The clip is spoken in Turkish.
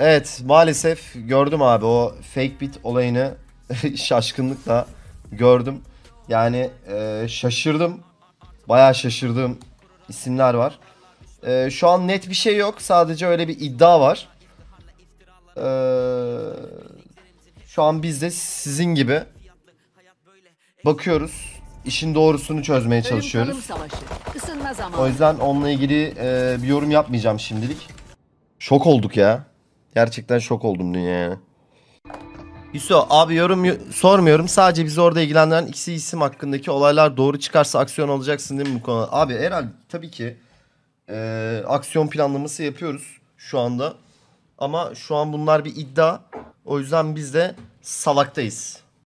Evet maalesef gördüm abi o fake bit olayını şaşkınlıkla gördüm. Yani e, şaşırdım. Bayağı şaşırdığım isimler var. E, şu an net bir şey yok. Sadece öyle bir iddia var. E, şu an biz de sizin gibi bakıyoruz. İşin doğrusunu çözmeye çalışıyoruz. O yüzden onunla ilgili e, bir yorum yapmayacağım şimdilik. Şok olduk ya. Gerçekten şok oldum dünyaya. Hüso abi yorum sormuyorum. Sadece bizi orada ilgilendiren ikisi isim hakkındaki olaylar doğru çıkarsa aksiyon alacaksın değil mi bu konu? Abi herhalde tabii ki e, aksiyon planlaması yapıyoruz şu anda. Ama şu an bunlar bir iddia. O yüzden biz de salaktayız.